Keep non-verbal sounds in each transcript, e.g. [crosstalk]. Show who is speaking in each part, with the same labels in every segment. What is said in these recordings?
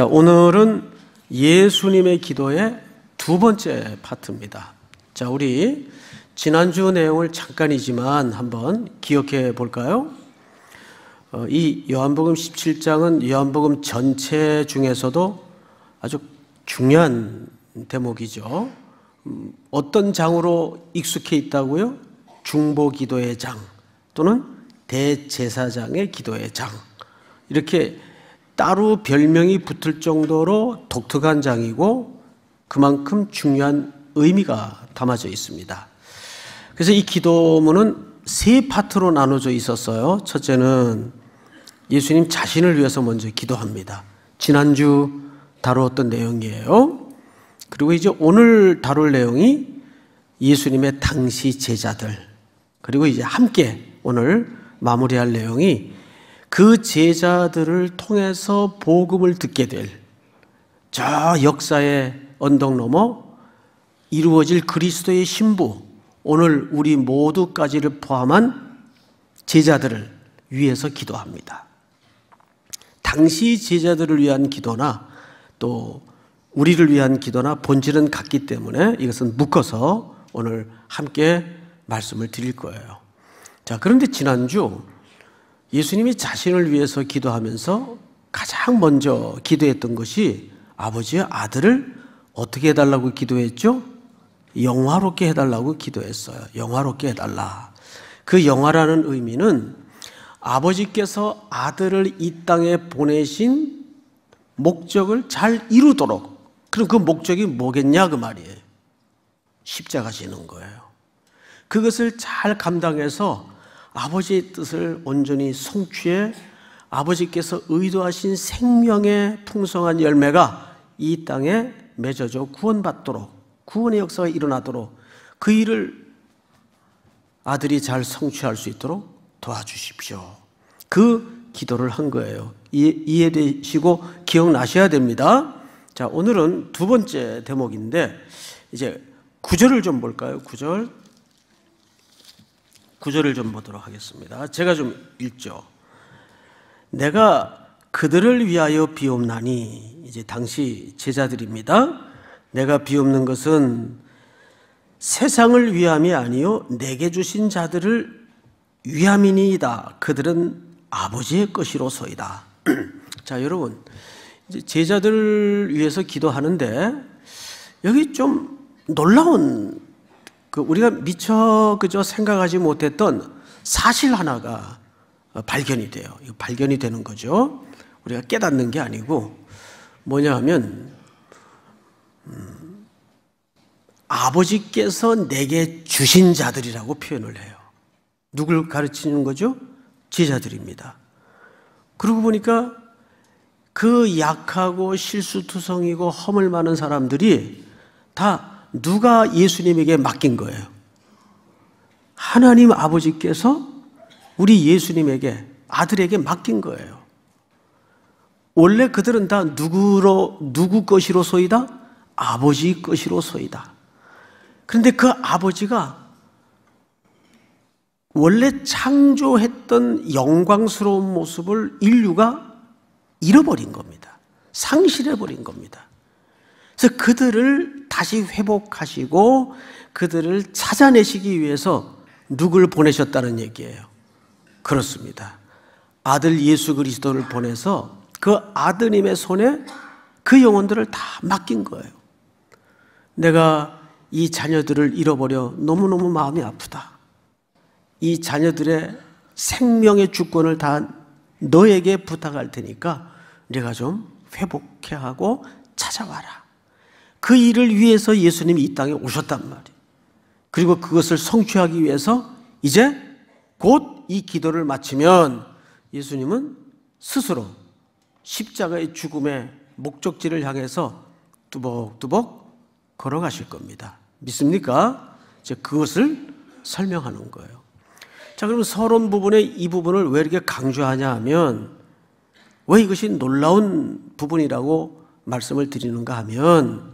Speaker 1: 자, 오늘은 예수님의 기도의 두 번째 파트입니다. 자, 우리 지난주 내용을 잠깐이지만 한번 기억해 볼까요? 어, 이 요한복음 17장은 요한복음 전체 중에서도 아주 중요한 대목이죠. 음, 어떤 장으로 익숙해 있다고요? 중보 기도의 장 또는 대제사장의 기도의 장. 이렇게 따로 별명이 붙을 정도로 독특한 장이고 그만큼 중요한 의미가 담아져 있습니다. 그래서 이 기도문은 세 파트로 나눠져 있었어요. 첫째는 예수님 자신을 위해서 먼저 기도합니다. 지난주 다루었던 내용이에요. 그리고 이제 오늘 다룰 내용이 예수님의 당시 제자들. 그리고 이제 함께 오늘 마무리할 내용이 그 제자들을 통해서 복음을 듣게 될 저 역사의 언덕 너머 이루어질 그리스도의 신부 오늘 우리 모두까지를 포함한 제자들을 위해서 기도합니다. 당시 제자들을 위한 기도나 또 우리를 위한 기도나 본질은 같기 때문에 이것은 묶어서 오늘 함께 말씀을 드릴 거예요. 자, 그런데 지난주 예수님이 자신을 위해서 기도하면서 가장 먼저 기도했던 것이 아버지의 아들을 어떻게 해달라고 기도했죠? 영화롭게 해달라고 기도했어요. 영화롭게 해달라. 그 영화라는 의미는 아버지께서 아들을 이 땅에 보내신 목적을 잘 이루도록. 그럼 그 목적이 뭐겠냐 그 말이에요. 십자가 지는 거예요. 그것을 잘 감당해서 아버지의 뜻을 온전히 성취해 아버지께서 의도하신 생명의 풍성한 열매가 이 땅에 맺어져 구원받도록 구원의 역사가 일어나도록 그 일을 아들이 잘 성취할 수 있도록 도와주십시오. 그 기도를 한 거예요. 이해, 되시고 기억나셔야 됩니다. 자, 오늘은 두 번째 대목인데 이제 구절을 좀 볼까요? 구절 구절을 좀 보도록 하겠습니다. 제가 좀 읽죠. 내가 그들을 위하여 비옵나니 이제 당시 제자들입니다. 내가 비옵는 것은 세상을 위함이 아니요 내게 주신 자들을 위함이니이다. 그들은 아버지의 것이로소이다. [clears throat] 자, 여러분 제자들 위해서 기도하는데 여기 좀 놀라운 그 우리가 미처 그저 생각하지 못했던 사실 하나가 어, 발견이 돼요. 발견이 되는 거죠. 우리가 깨닫는 게 아니고 뭐냐 하면 음, 아버지께서 내게 주신 자들이라고 표현을 해요. 누굴 가르치는 거죠? 제자들입니다. 그러고 보니까 그 약하고 실수투성이고 허물 많은 사람들이 다 누가 예수님에게 맡긴 거예요? 하나님 아버지께서 우리 예수님에게 아들에게 맡긴 거예요. 원래 그들은 다 누구로 누구 것이로소이다? 아버지 것이로소이다. 그런데 그 아버지가 원래 창조했던 영광스러운 모습을 인류가 잃어버린 겁니다. 상실해 버린 겁니다. 그래서 그들을 다시 회복하시고 그들을 찾아내시기 위해서 누굴 보내셨다는 얘기예요. 그렇습니다. 아들 예수 그리스도를 보내서 그 아드님의 손에 그 영혼들을 다 맡긴 거예요. 내가 이 자녀들을 잃어버려 너무너무 마음이 아프다. 이 자녀들의 생명의 주권을 다 너에게 부탁할 테니까 네가 좀 회복해 하고 찾아와라. 그 일을 위해서 예수님이 이 땅에 오셨단 말이에요. 그리고 그것을 성취하기 위해서 이제 곧 이 기도를 마치면 예수님은 스스로 십자가의 죽음의 목적지를 향해서 뚜벅뚜벅 걸어가실 겁니다. 믿습니까? 이제 그것을 설명하는 거예요. 자, 그럼 서론 부분의 이 부분을 왜 이렇게 강조하냐 하면 왜 이것이 놀라운 부분이라고 말씀을 드리는가 하면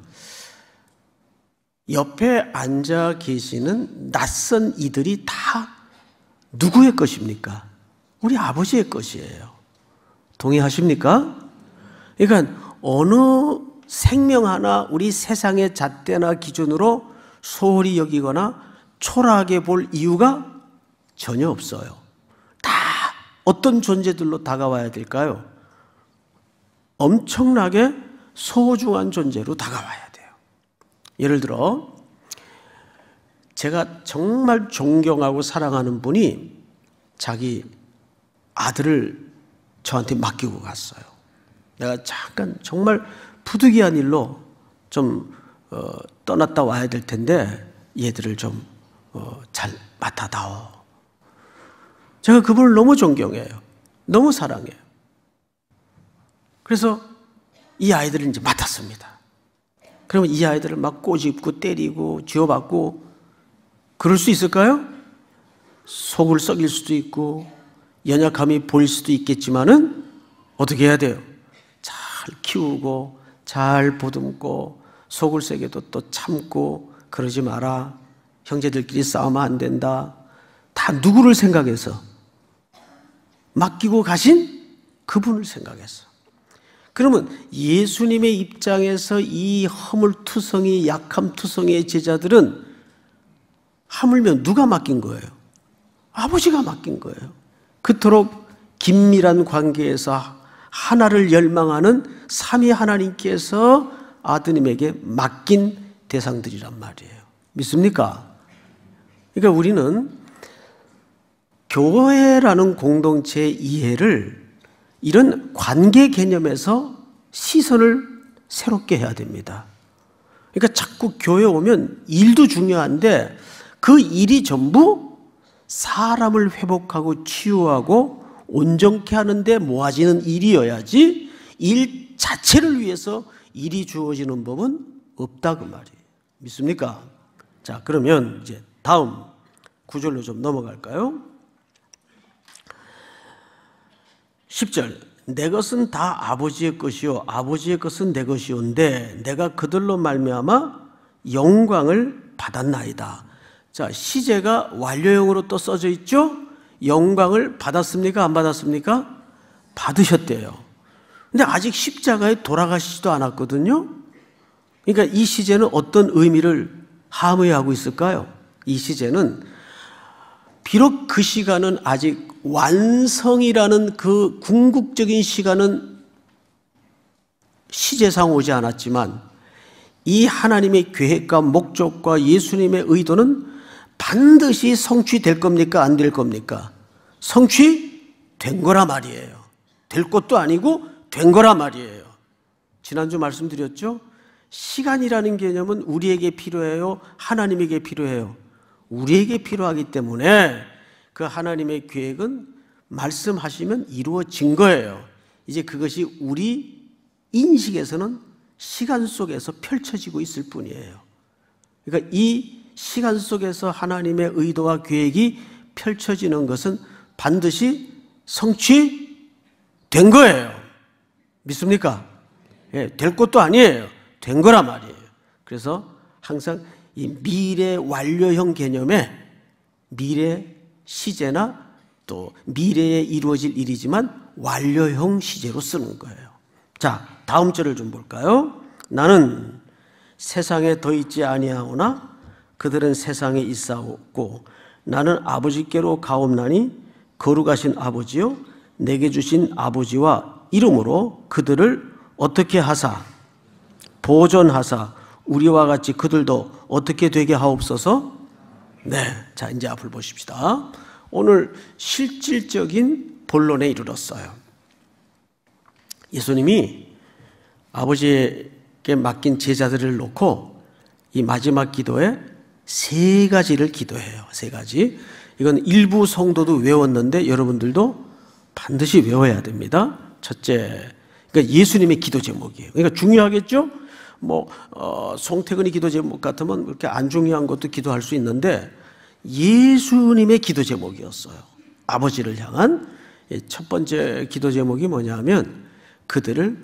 Speaker 1: 옆에 앉아 계시는 낯선 이들이 다 누구의 것입니까? 우리 아버지의 것이에요. 동의하십니까? 그러니까 어느 생명 하나 우리 세상의 잣대나 기준으로 소홀히 여기거나 초라하게 볼 이유가 전혀 없어요. 다 어떤 존재들로 다가와야 될까요? 엄청나게 소중한 존재로 다가와요. 예를 들어 제가 정말 존경하고 사랑하는 분이 자기 아들을 저한테 맡기고 갔어요. 내가 잠깐 정말 부득이한 일로 좀 어, 떠났다 와야 될 텐데 얘들을 좀잘 어, 맡아다오. 제가 그분을 너무 존경해요. 너무 사랑해요. 그래서 이 아이들을 이제 맡았습니다. 그러면 이 아이들을 막 꼬집고 때리고 쥐어받고 그럴 수 있을까요? 속을 썩일 수도 있고 연약함이 보일 수도 있겠지만은 어떻게 해야 돼요? 잘 키우고 잘 보듬고 속을 새겨도 또 참고 그러지 마라. 형제들끼리 싸우면 안 된다. 다 누구를 생각해서? 맡기고 가신 그분을 생각해서. 그러면 예수님의 입장에서 이 허물투성이 약함투성의 제자들은 하물며 누가 맡긴 거예요? 아버지가 맡긴 거예요. 그토록 긴밀한 관계에서 하나를 열망하는 삼위 하나님께서 아드님에게 맡긴 대상들이란 말이에요. 믿습니까? 그러니까 우리는 교회라는 공동체의 이해를 이런 관계 개념에서 시선을 새롭게 해야 됩니다. 그러니까 자꾸 교회 오면 일도 중요한데 그 일이 전부 사람을 회복하고 치유하고 온전케 하는데 모아지는 일이어야지 일 자체를 위해서 일이 주어지는 법은 없다 그 말이에요. 믿습니까? 자, 그러면 이제 다음 구절로 좀 넘어갈까요? 10절 내 것은 다 아버지의 것이요 아버지의 것은 내 것이온데 내가 그들로 말미암아 영광을 받았나이다. 자, 시제가 완료형으로 또 써져 있죠? 영광을 받았습니까? 안 받았습니까? 받으셨대요. 근데 아직 십자가에 돌아가시지도 않았거든요. 그러니까 이 시제는 어떤 의미를 함의하고 있을까요? 이 시제는 비록 그 시간은 아직 완성이라는 그 궁극적인 시간은 시제상 오지 않았지만 이 하나님의 계획과 목적과 예수님의 의도는 반드시 성취될 겁니까? 안 될 겁니까? 성취된 거라 말이에요. 될 것도 아니고 된 거라 말이에요. 지난주 말씀드렸죠? 시간이라는 개념은 우리에게 필요해요. 하나님에게 필요해요. 우리에게 필요하기 때문에 그 하나님의 계획은 말씀하시면 이루어진 거예요. 이제 그것이 우리 인식에서는 시간 속에서 펼쳐지고 있을 뿐이에요. 그러니까 이 시간 속에서 하나님의 의도와 계획이 펼쳐지는 것은 반드시 성취된 거예요. 믿습니까? 예, 될 것도 아니에요. 된 거란 말이에요. 그래서 항상 이 미래 완료형 개념에 미래 시제나 또 미래에 이루어질 일이지만 완료형 시제로 쓰는 거예요. 자, 다음 절을 좀 볼까요? 나는 세상에 더 있지 아니하오나 그들은 세상에 있사옵고 나는 아버지께로 가옵나니 거룩하신 아버지요 내게 주신 아버지와 이름으로 그들을 어떻게 하사 보존하사 우리와 같이 그들도 어떻게 되게 하옵소서? 네. 자, 이제 앞을 보십시다. 오늘 실질적인 본론에 이르렀어요. 예수님이 아버지께 맡긴 제자들을 놓고 이 마지막 기도에 세 가지를 기도해요. 세 가지. 이건 일부 성도도 외웠는데 여러분들도 반드시 외워야 됩니다. 첫째, 그러니까 예수님의 기도 제목이에요. 그러니까 중요하겠죠? 뭐 어, 송태근이 기도 제목 같으면 그렇게 안 중요한 것도 기도할 수 있는데 예수님의 기도 제목이었어요. 아버지를 향한 첫 번째 기도 제목이 뭐냐면 그들을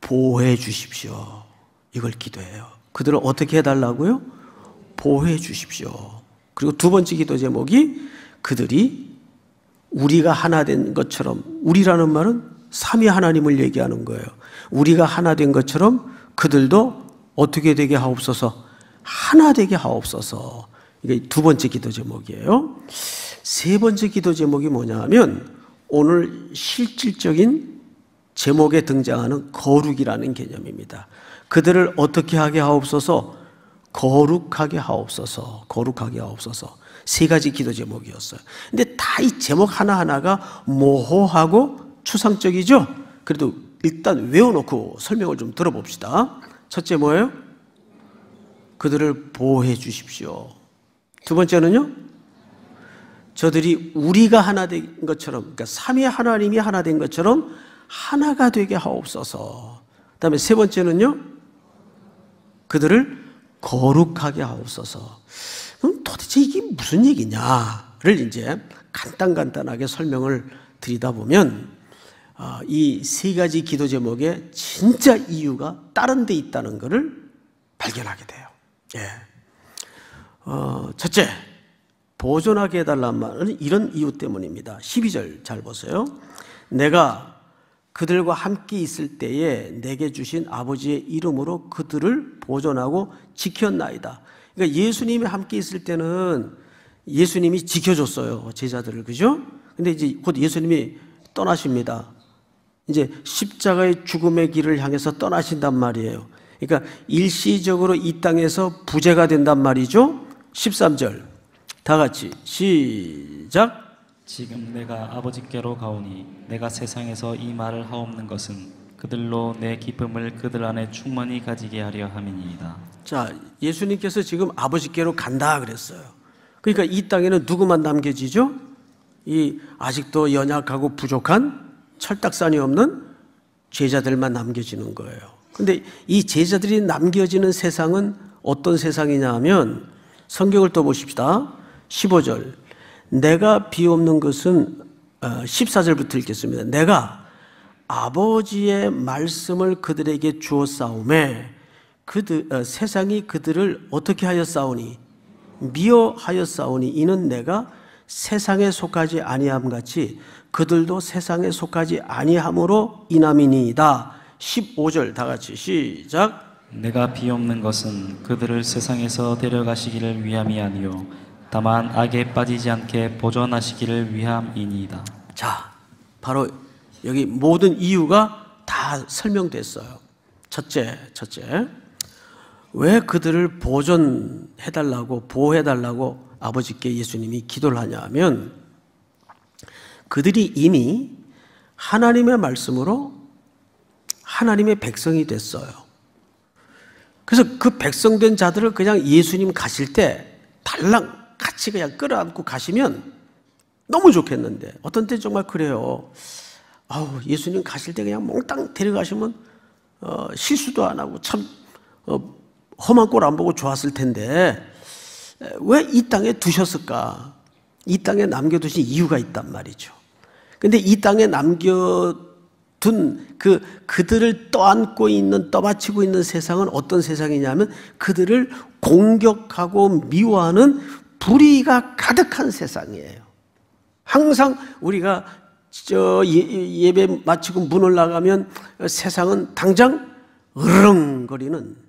Speaker 1: 보호해 주십시오. 이걸 기도해요. 그들을 어떻게 해달라고요? 보호해 주십시오. 그리고 두 번째 기도 제목이 그들이 우리가 하나 된 것처럼 우리라는 말은 삼위 하나님을 얘기하는 거예요. 우리가 하나 된 것처럼 그들도 어떻게 되게 하옵소서 하나 되게 하옵소서 이게 두 번째 기도 제목이에요 세 번째 기도 제목이 뭐냐면 오늘 실질적인 제목에 등장하는 거룩이라는 개념입니다 그들을 어떻게 하게 하옵소서 거룩하게 하옵소서 거룩하게 하옵소서 세 가지 기도 제목이었어요 근데 다 이 제목 하나하나가 모호하고 추상적이죠 그래도 일단 외워놓고 설명을 좀 들어봅시다. 첫째 뭐예요? 그들을 보호해 주십시오. 두 번째는요? 저들이 우리가 하나 된 것처럼, 그러니까 삼위 하나님이 하나 된 것처럼 하나가 되게 하옵소서. 그 다음에 세 번째는요? 그들을 거룩하게 하옵소서. 그럼 도대체 이게 무슨 얘기냐를 이제 간단간단하게 설명을 드리다 보면 아, 이세 가지 기도 제목의 진짜 이유가 다른 데 있다는 것을 발견하게 돼요. 예. 어, 첫째, 보존하게 해달란 말은 이런 이유 때문입니다. 12절 잘 보세요. 내가 그들과 함께 있을 때에 내게 주신 아버지의 이름으로 그들을 보존하고 지켰나이다. 그러니까 예수님이 함께 있을 때는 예수님이 지켜줬어요. 제자들을. 그죠? 근데 이제 곧 예수님이 떠나십니다. 이제 십자가의 죽음의 길을 향해서 떠나신단 말이에요. 그러니까 일시적으로 이 땅에서 부재가 된단 말이죠. 13절. 다 같이 시작. 지금 내가 아버지께로 가오니 내가 세상에서 이 말을 하옵는 것은 그들로 내 기쁨을 그들 안에 충만히 가지게 하려 함이니이다. 자, 예수님께서 지금 아버지께로 간다 그랬어요. 그러니까 이 땅에는 누구만 남겨지죠? 이 아직도 연약하고 부족한 철딱산이 없는 제자들만 남겨지는 거예요. 근데 이 제자들이 남겨지는 세상은 어떤 세상이냐 하면 성경을 또 보십시다. 15절. 내가 비옵는 것은 14절부터 어, 읽겠습니다. 내가 아버지의 말씀을 그들에게 주어 싸움에 그들 어, 세상이 그들을 어떻게 하여 싸우니 미워하여 싸우니 이는 내가 세상에 속하지 아니함 같이 그들도 세상에 속하지 아니함으로 이남이니이다. 15절 다 같이 시작. 내가 비없는 것은 그들을 세상에서 데려가시기를 위함이 아니요 다만 악에 빠지지 않게 보존하시기를 위함이니이다. 자, 바로 여기 모든 이유가 다 설명됐어요. 첫째, 첫째. 왜 그들을 보존해 달라고 보호해 달라고 아버지께 예수님이 기도를 하냐 하면 그들이 이미 하나님의 말씀으로 하나님의 백성이 됐어요. 그래서 그 백성된 자들을 그냥 예수님 가실 때 달랑 같이 그냥 끌어안고 가시면 너무 좋겠는데 어떤 때 정말 그래요. 아우 예수님 가실 때 그냥 몽땅 데려가시면 어, 실수도 안 하고 참 어, 험한 꼴 안 보고 좋았을 텐데 왜이 땅에 두셨을까? 이 땅에 남겨두신 이유가 있단 말이죠. 근데 이 땅에 남겨둔 그 그들을 떠안고 있는 떠받치고 있는 세상은 어떤 세상이냐면 그들을 공격하고 미워하는 불의가 가득한 세상이에요. 항상 우리가 저 예, 예배 마치고 문을 나가면 세상은 당장 으르렁거리는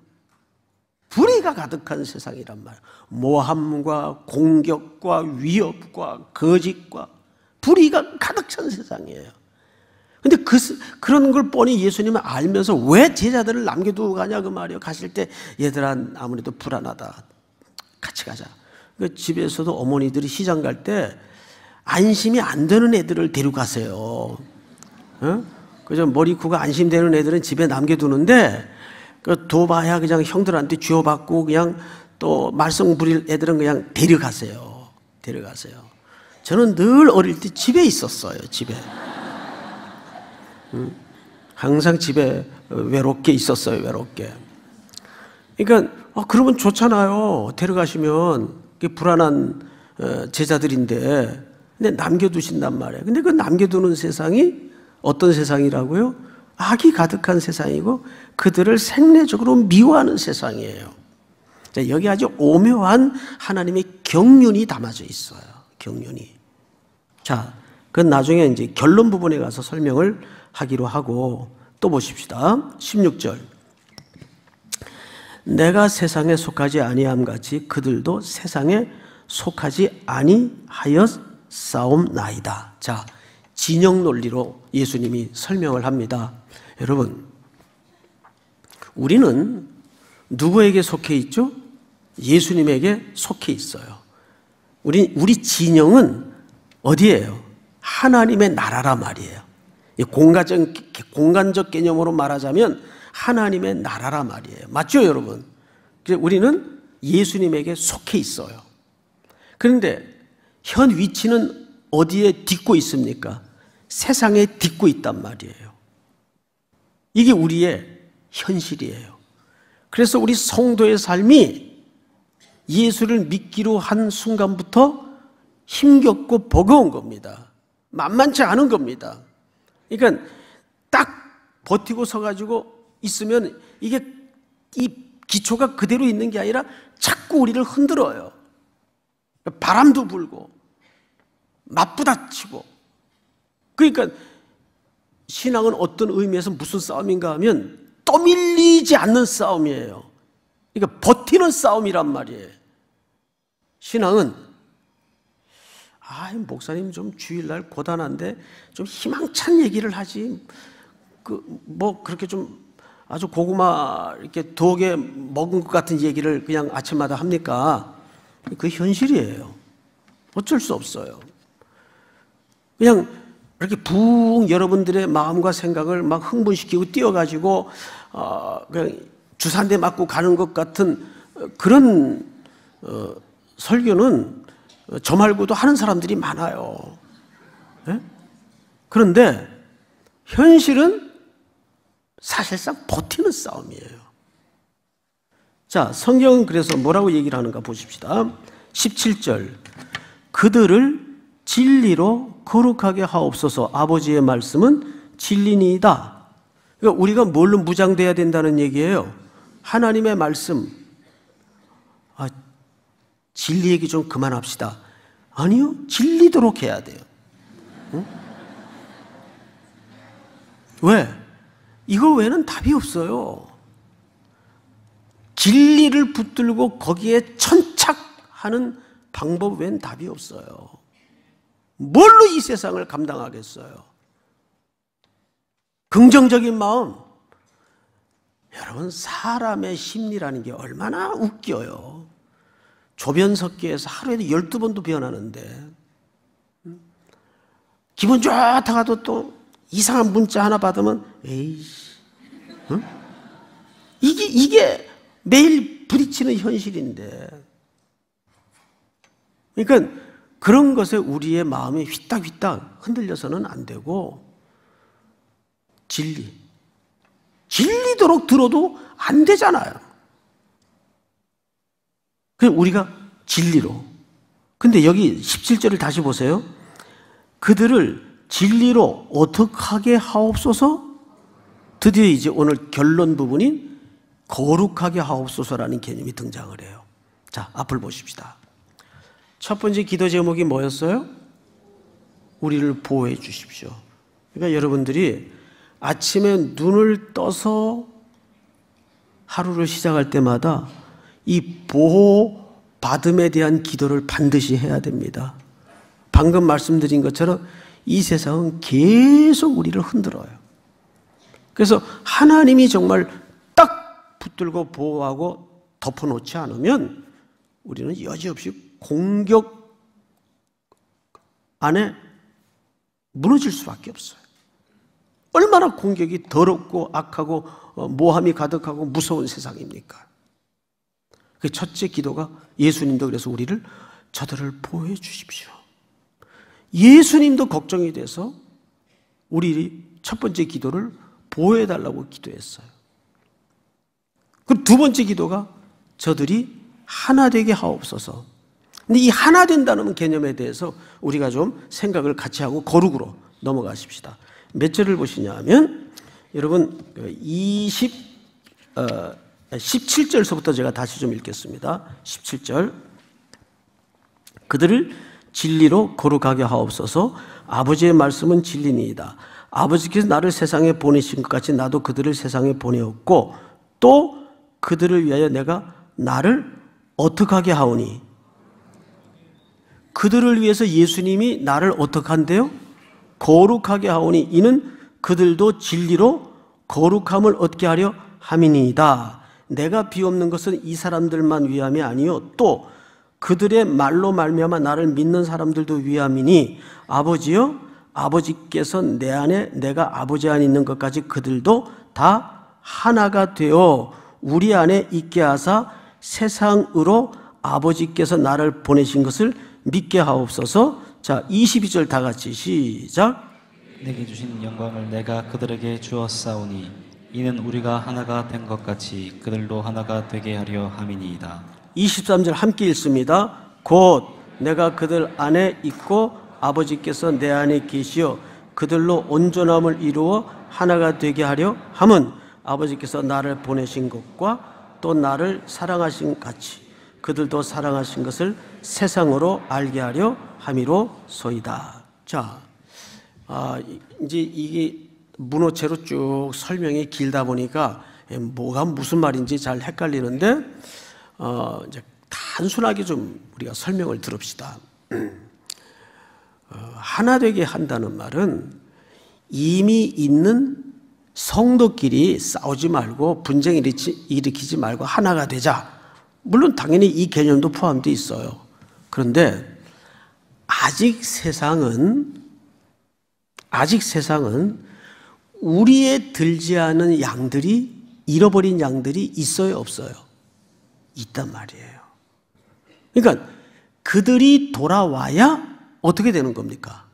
Speaker 1: 불의가 가득한 세상이란 말. 모함과 공격과 위협과 거짓과 불의가 가득 찬 세상이에요. 근데 그, 그런 걸 뻔히 예수님은 알면서 왜 제자들을 남겨두고 가냐 그말이요 가실 때 얘들아 아무래도 불안하다. 같이 가자. 그 집에서도 어머니들이 시장 갈 때 안심이 안 되는 애들을 데려가세요. 어? 그죠? 머리 쿠가 안심되는 애들은 집에 남겨두는데 그 도바야 그냥 형들한테 쥐어받고 그냥 또 말썽 부릴 애들은 그냥 데려가세요. 데려가세요. 저는 늘 어릴 때 집에 있었어요. 집에. 음, 항상 집에 외롭게 있었어요. 외롭게. 그러니까 아, 그러면 좋잖아요. 데려가시면 불안한 어, 제자들인데 근데 남겨두신단 말이에요. 근데 그 남겨두는 세상이 어떤 세상이라고요? 악이 가득한 세상이고 그들을 생리적으로 미워하는 세상이에요. 여기 아주 오묘한 하나님의 경륜이 담아져 있어요. 경륜이. 자, 그건 나중에 이제 결론 부분에 가서 설명을 하기로 하고 또 보십시다. 16절. 내가 세상에 속하지 아니함 같이 그들도 세상에 속하지 아니하여 싸움나이다. 자, 진영 논리로 예수님이 설명을 합니다. 여러분, 우리는 누구에게 속해 있죠? 예수님에게 속해 있어요. 우리, 우리 진영은 어디예요? 하나님의 나라라 말이에요. 공간적, 공간적 개념으로 말하자면 하나님의 나라라 말이에요. 맞죠, 여러분? 우리는 예수님에게 속해 있어요. 그런데 현 위치는 어디에 딛고 있습니까? 세상에 딛고 있단 말이에요. 이게 우리의 현실이에요. 그래서 우리 성도의 삶이 예수를 믿기로 한 순간부터 힘겹고 버거운 겁니다. 만만치 않은 겁니다. 그러니까 딱 버티고 서가지고 있으면 이게 이 기초가 그대로 있는 게 아니라 자꾸 우리를 흔들어요. 바람도 불고 맞부닥치고 그러니까 신앙은 어떤 의미에서 무슨 싸움인가 하면 떠밀리지 않는 싸움이에요. 그러니까 버티는 싸움이란 말이에요. 신앙은 아, 목사님 좀 주일날 고단한데 좀 희망찬 얘기를 하지. 그 뭐 그렇게 좀 아주 고구마 이렇게 두개 먹은 것 같은 얘기를 그냥 아침마다 합니까? 그 현실이에요. 어쩔 수 없어요. 그냥 이렇게 붕 여러분들의 마음과 생각을 막 흥분시키고 뛰어가지고 어, 그냥 주사한대 맞고 가는 것 같은 어, 그런 어, 설교는 어, 저 말고도 하는 사람들이 많아요. 네? 그런데 현실은 사실상 버티는 싸움이에요. 자, 성경은 그래서 뭐라고 얘기를 하는가 보십시다. 17절. 그들을 진리로 거룩하게 하옵소서 아버지의 말씀은 진리니이다. 그러니까 우리가 뭘로 무장돼야 된다는 얘기예요. 하나님의 말씀. 아, 진리 얘기 좀 그만합시다. 아니요, 진리도록 해야 돼요. 응? 왜? 이거 외에는 답이 없어요. 진리를 붙들고 거기에 천착하는 방법 외엔 답이 없어요. 뭘로 이 세상을 감당하겠어요? 긍정적인 마음. 여러분, 사람의 심리라는 게 얼마나 웃겨요. 조변석기에서 하루에도 12번도 변하는데, 기분 좋다가도 또 이상한 문자 하나 받으면, 에이씨. 응? 이게, 이게 매일 부딪히는 현실인데. 그러니까 그런 것에 우리의 마음이 휘딱휘딱 흔들려서는 안 되고 진리 진리도록 들어도 안 되잖아요. 그래 우리가 진리로 근데 여기 17절을 다시 보세요. 그들을 진리로 어떻게 하옵소서? 드디어 이제 오늘 결론 부분인 거룩하게 하옵소서라는 개념이 등장을 해요. 자, 앞을 보십시다. 첫 번째 기도 제목이 뭐였어요? 우리를 보호해 주십시오. 그러니까 여러분들이 아침에 눈을 떠서 하루를 시작할 때마다 이 보호 받음에 대한 기도를 반드시 해야 됩니다. 방금 말씀드린 것처럼 이 세상은 계속 우리를 흔들어요. 그래서 하나님이 정말 딱 붙들고 보호하고 덮어놓지 않으면 우리는 여지없이 공격 안에 무너질 수밖에 없어요. 얼마나 공격이 더럽고 악하고 어, 모함이 가득하고 무서운 세상입니까? 그 첫째 기도가 예수님도 그래서 우리를 저들을 보호해 주십시오. 예수님도 걱정이 돼서 우리 첫 번째 기도를 보호해 달라고 기도했어요. 그 두 번째 기도가 저들이 하나 되게 하옵소서. 근데 이 하나 된다는 개념에 대해서 우리가 좀 생각을 같이 하고 거룩으로 넘어가십시다. 몇 절을 보시냐 하면 여러분 20 그 어, 17절서부터 제가 다시 좀 읽겠습니다. 17절 그들을 진리로 거룩하게 하옵소서 아버지의 말씀은 진리니이다. 아버지께서 나를 세상에 보내신 것 같이 나도 그들을 세상에 보내었고 또 그들을 위하여 내가 나를 어떻게 하오니 그들을 위해서 예수님이 나를 어떻게 한대요? 거룩하게 하오니 이는 그들도 진리로 거룩함을 얻게 하려 함이니이다. 내가 비옵는 것은 이 사람들만 위함이 아니요 또 그들의 말로 말미암아 나를 믿는 사람들도 위함이니 아버지요 아버지께서 내 안에 내가 아버지 안에 있는 것까지 그들도 다 하나가 되어 우리 안에 있게 하사 세상으로 아버지께서 나를 보내신 것을 믿게 하옵소서. 자, 22절 다 같이 시작. 내게 주신 영광을 내가 그들에게 주었사오니 이는 우리가 하나가 된 것 같이 그들도 하나가 되게 하려 함이니이다. 23절 함께 읽습니다. 곧 내가 그들 안에 있고 아버지께서 내 안에 계시어 그들로 온전함을 이루어 하나가 되게 하려 함은 아버지께서 나를 보내신 것과 또 나를 사랑하신 같이 그들도 사랑하신 것을 세상으로 알게 하려 함이로 소이다. 자, 아, 이제 이게 문어체로 쭉 설명이 길다 보니까 예, 뭐가 무슨 말인지 잘 헷갈리는데 어, 이제 단순하게 좀 우리가 설명을 들읍시다. 어, 하나 되게 한다는 말은 이미 있는 성도끼리 싸우지 말고 분쟁 일으키지 말고 하나가 되자. 물론 당연히 이 개념도 포함되어 있어요. 그런데 아직 세상은 아직 세상은 우리의 들지 않은 양들이 잃어버린 양들이 있어요, 없어요? 있단 말이에요. 그러니까 그들이 돌아와야 어떻게 되는 겁니까?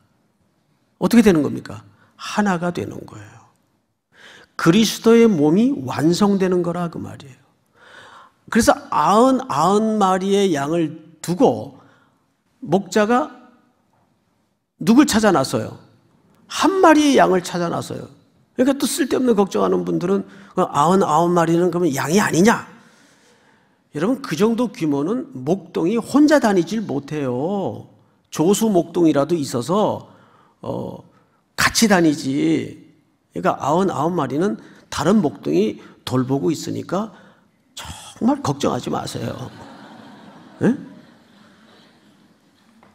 Speaker 1: 어떻게 되는 겁니까? 하나가 되는 거예요. 그리스도의 몸이 완성되는 거라 그 말이에요. 그래서 아흔 아흔 마리의 양을 두고 목자가 누굴 찾아 나서요? 한 마리의 양을 찾아 나서요. 그러니까 또 쓸데없는 걱정하는 분들은 아흔 아홉 마리는 그러면 양이 아니냐? 여러분 그 정도 규모는 목동이 혼자 다니질 못해요. 조수 목동이라도 있어서 어, 같이 다니지. 그러니까 아흔 아홉 마리는 다른 목동이 돌보고 있으니까 정말 걱정하지 마세요. 예?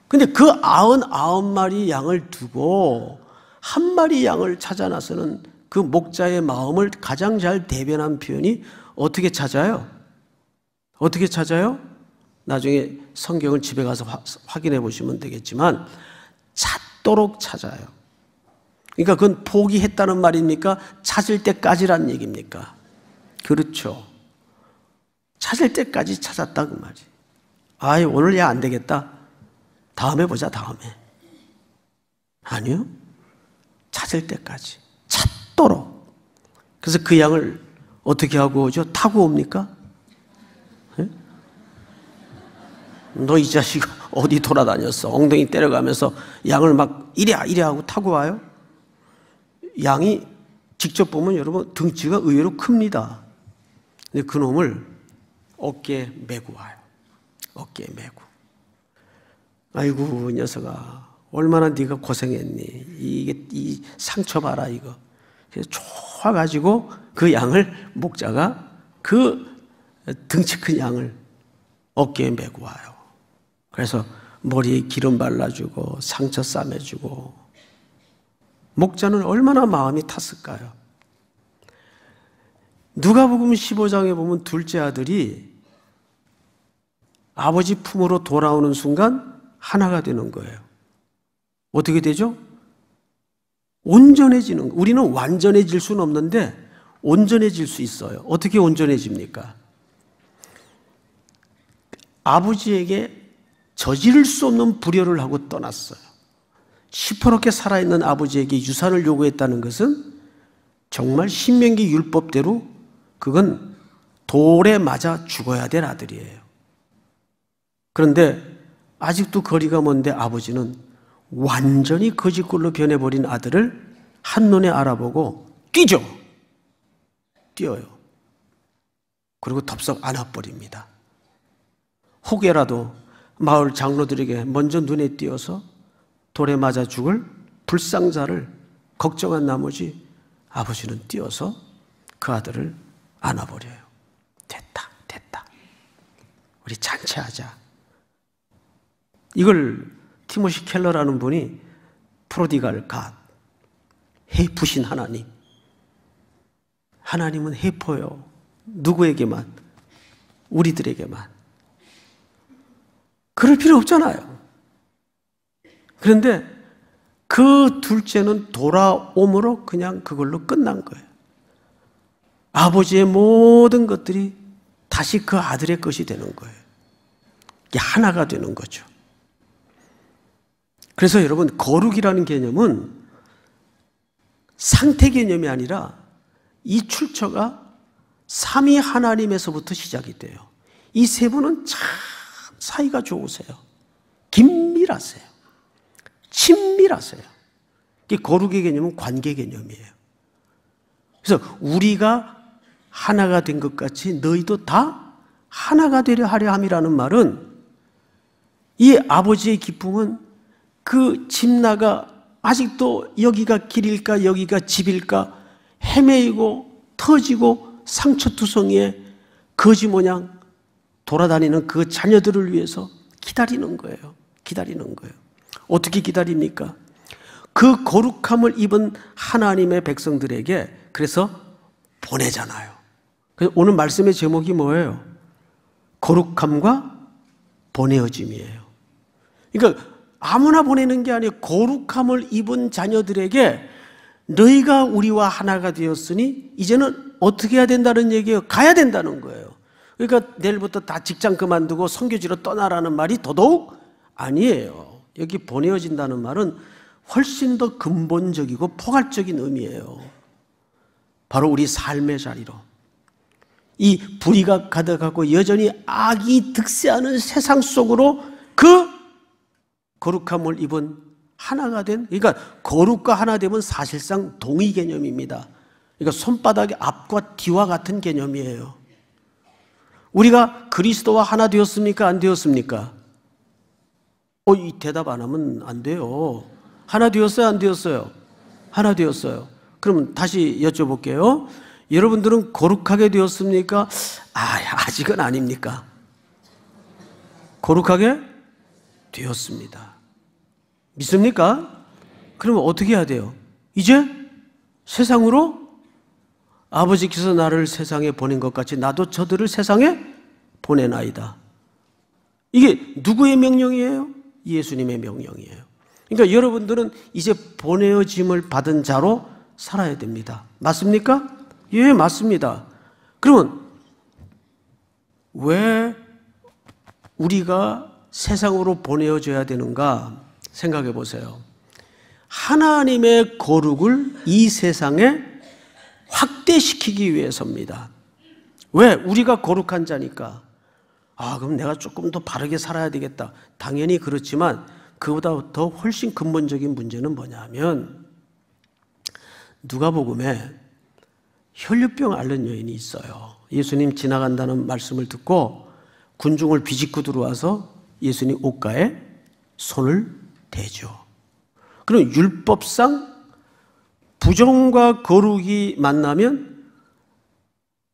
Speaker 1: 근데 그 아흔 아홉 마리 양을 두고 한 마리 양을 찾아 나서는 그 목자의 마음을 가장 잘 대변한 표현이 어떻게 찾아요? 어떻게 찾아요? 나중에 성경을 집에 가서 화, 확인해 보시면 되겠지만 찾도록 찾아요. 그러니까 그건 포기했다는 말입니까? 찾을 때까지란 얘기입니까? 그렇죠. 찾을 때까지 찾았다 그 말이. 아이 오늘 얘안 되겠다. 다음에 보자 다음에. 아니요. 찾을 때까지 찾도록. 그래서 그 양을 어떻게 하고 오죠? 타고 옵니까? 네? 예? 너이 자식 어디 돌아다녔어? 엉덩이 때려가면서 양을 막 이랴 이랴 하고 타고 와요? 양이 직접 보면 여러분 등치가 의외로 큽니다. 근데 그놈을 어깨에 메고 와요. 어깨에 메고. 아이고 녀석아 얼마나 네가 고생했니? 이게 이 상처 봐라 이거. 그래서 촤 가지고 그 양을 목자가 그 등치 큰 양을 어깨에 메고 와요. 그래서 머리에 기름 발라주고 상처 싸매주고 목자는 얼마나 마음이 탔을까요? 누가복음 15장에 보면 둘째 아들이 아버지 품으로 돌아오는 순간 하나가 되는 거예요. 어떻게 되죠? 온전해지는 우리는 완전해질 수는 없는데 온전해질 수 있어요. 어떻게 온전해집니까? 아버지에게 저지를 수 없는 불효를 하고 떠났어요. 시퍼렇게 살아있는 아버지에게 유산을 요구했다는 것은 정말 신명기 율법대로 그건 돌에 맞아 죽어야 될 아들이에요. 그런데 아직도 거리가 먼데 아버지는 완전히 거짓꼴로 변해버린 아들을 한눈에 알아보고 뛰죠. 뛰어요. 그리고 덥석 안아버립니다. 혹여라도 마을 장로들에게 먼저 눈에 띄어서 돌에 맞아 죽을 불상자를 걱정한 나머지 아버지는 뛰어서 그 아들을 안아버려요. 됐다, 됐다. 우리 잔치하자. 이걸 티모시 켈러라는 분이 프로디갈 갓, 해프신 하나님. 하나님은 해포요. 누구에게만? 우리들에게만. 그럴 필요 없잖아요. 그런데 그 둘째는 돌아옴으로 그냥 그걸로 끝난 거예요. 아버지의 모든 것들이 다시 그 아들의 것이 되는 거예요. 이게 하나가 되는 거죠. 그래서 여러분, 거룩이라는 개념은 상태 개념이 아니라 이 출처가 삼위 하나님에서부터 시작이 돼요. 이 세 분은 참 사이가 좋으세요. 긴밀하세요. 친밀하세요. 거룩의 개념은 관계 개념이에요. 그래서 우리가 하나가 된 것 같이 너희도 다 하나가 되려 하려 함이라는 말은 이 아버지의 기쁨은 그 집나가 아직도 여기가 길일까 여기가 집일까 헤매이고 터지고 상처투성이에 거지 모양 돌아다니는 그 자녀들을 위해서 기다리는 거예요. 기다리는 거예요. 어떻게 기다립니까? 그 거룩함을 입은 하나님의 백성들에게 그래서 보내잖아요. 그래서 오늘 말씀의 제목이 뭐예요? 거룩함과 보내어짐이에요. 그러니까 아무나 보내는 게 아니에요. 거룩함을 입은 자녀들에게 너희가 우리와 하나가 되었으니 이제는 어떻게 해야 된다는 얘기예요? 가야 된다는 거예요. 그러니까 내일부터 다 직장 그만두고 선교지로 떠나라는 말이 더더욱 아니에요. 여기 보내어진다는 말은 훨씬 더 근본적이고 포괄적인 의미예요. 바로 우리 삶의 자리로 이 불의가 가득하고 여전히 악이 득세하는 세상 속으로 그 거룩함을 입은 하나가 된 그러니까 거룩과 하나 되면 사실상 동의 개념입니다. 그러니까 손바닥의 앞과 뒤와 같은 개념이에요. 우리가 그리스도와 하나 되었습니까? 안 되었습니까? 어, 이 대답 안 하면 안 돼요. 하나 되었어요? 안 되었어요? 하나 되었어요. 그럼 다시 여쭤볼게요. 여러분들은 거룩하게 되었습니까? 아, 아직은 아닙니까? 거룩하게 되었습니다. 믿습니까? 그러면 어떻게 해야 돼요? 이제 세상으로 아버지께서 나를 세상에 보낸 것 같이 나도 저들을 세상에 보내나이다. 이게 누구의 명령이에요? 예수님의 명령이에요. 그러니까 여러분들은 이제 보내어짐을 받은 자로 살아야 됩니다. 맞습니까? 예, 맞습니다. 그러면 왜 우리가 세상으로 보내어져야 되는가 생각해 보세요. 하나님의 거룩을 이 세상에 확대시키기 위해서입니다. 왜? 우리가 거룩한 자니까. 아, 그럼 내가 조금 더 바르게 살아야 되겠다. 당연히 그렇지만 그보다 더 훨씬 근본적인 문제는 뭐냐면 누가복음에 혈류병 앓는 여인이 있어요. 예수님 지나간다는 말씀을 듣고 군중을 비집고 들어와서 예수님 옷가에 손을 대죠. 그럼 율법상 부정과 거룩이 만나면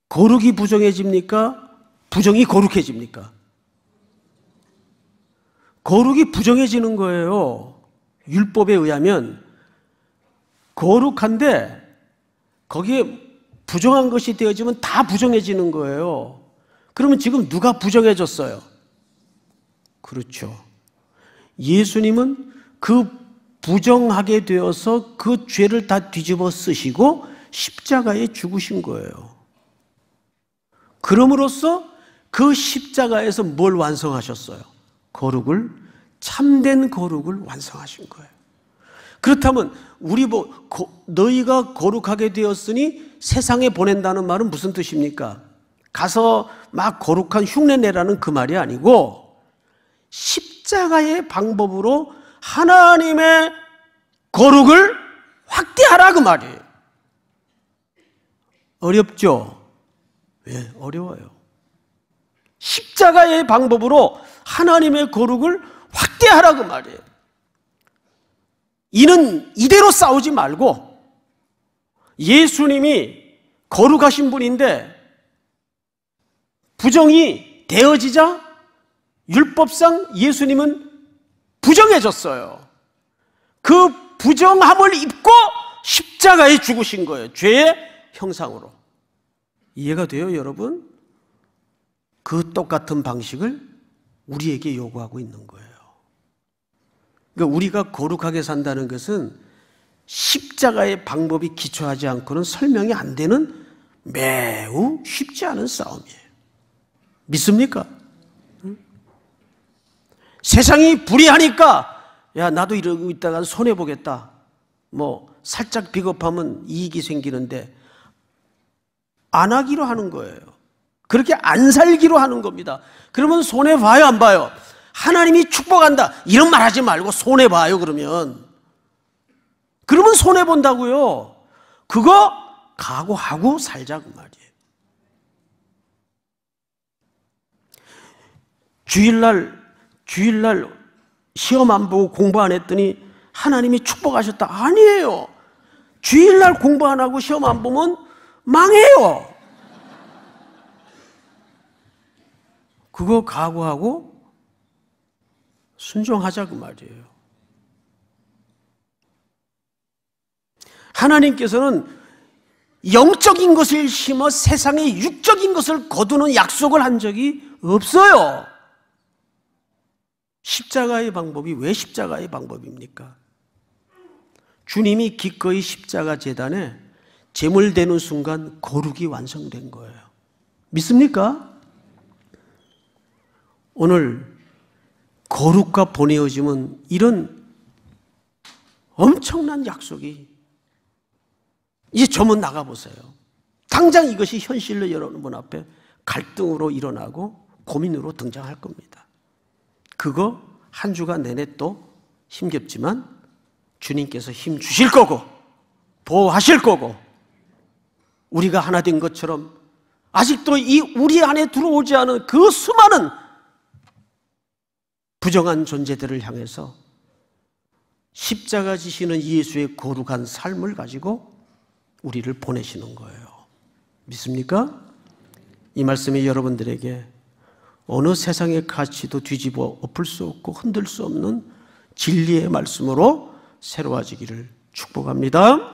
Speaker 1: 거룩이 부정해집니까? 부정이 거룩해집니까? 거룩이 부정해지는 거예요. 율법에 의하면 거룩한데 거기에 부정한 것이 되어지면 다 부정해지는 거예요. 그러면 지금 누가 부정해졌어요? 그렇죠. 예수님은 그 부정하게 되어서 그 죄를 다 뒤집어 쓰시고 십자가에 죽으신 거예요. 그럼으로써 그 십자가에서 뭘 완성하셨어요? 거룩을, 참된 거룩을 완성하신 거예요. 그렇다면 우리 보, 뭐 너희가 거룩하게 되었으니 세상에 보낸다는 말은 무슨 뜻입니까? 가서 막 거룩한 흉내 내라는 그 말이 아니고 십자가의 방법으로 하나님의 거룩을 확대하라 그 말이에요. 어렵죠? 예, 어려워요. 십자가의 방법으로 하나님의 거룩을 확대하라 그 말이에요. 이는 이대로 싸우지 말고 예수님이 거룩하신 분인데 부정이 되어지자 율법상 예수님은 부정해졌어요. 그 부정함을 입고 십자가에 죽으신 거예요. 죄의 형상으로. 이해가 돼요, 여러분? 그 똑같은 방식을 우리에게 요구하고 있는 거예요. 그러니까 우리가 거룩하게 산다는 것은 십자가의 방법이 기초하지 않고는 설명이 안 되는 매우 쉽지 않은 싸움이에요. 믿습니까? 세상이 불의하니까 야 나도 이러고 있다가 손해 보겠다. 뭐 살짝 비겁하면 이익이 생기는데 안 하기로 하는 거예요. 그렇게 안 살기로 하는 겁니다. 그러면 손해 봐요, 안 봐요? 하나님이 축복한다. 이런 말 하지 말고 손해봐요, 그러면. 그러면 손해본다고요. 그거 각오하고 살자그 말이에요. 주일날, 주일날 시험 안 보고 공부 안 했더니 하나님이 축복하셨다. 아니에요. 주일날 공부 안 하고 시험 안 보면 망해요. 그거 각오하고 순종하자 그 말이에요. 하나님께서는 영적인 것을 심어 세상의 육적인 것을 거두는 약속을 한 적이 없어요. 십자가의 방법이 왜 십자가의 방법입니까? 주님이 기꺼이 십자가 재단에 제물되는 순간 거룩이 완성된 거예요. 믿습니까? 오늘 거룩과 보내어짐은 이런 엄청난 약속이 이제 저문 나가보세요. 당장 이것이 현실로 여러분 앞에 갈등으로 일어나고 고민으로 등장할 겁니다. 그거 한 주간 내내 또 힘겹지만 주님께서 힘 주실 거고 보호하실 거고 우리가 하나 된 것처럼 아직도 이 우리 안에 들어오지 않은 그 수많은 부정한 존재들을 향해서 십자가 지시는 예수의 거룩한 삶을 가지고 우리를 보내시는 거예요. 믿습니까? 이 말씀이 여러분들에게 어느 세상의 가치도 뒤집어 엎을 수 없고 흔들 수 없는 진리의 말씀으로 새로워지기를 축복합니다.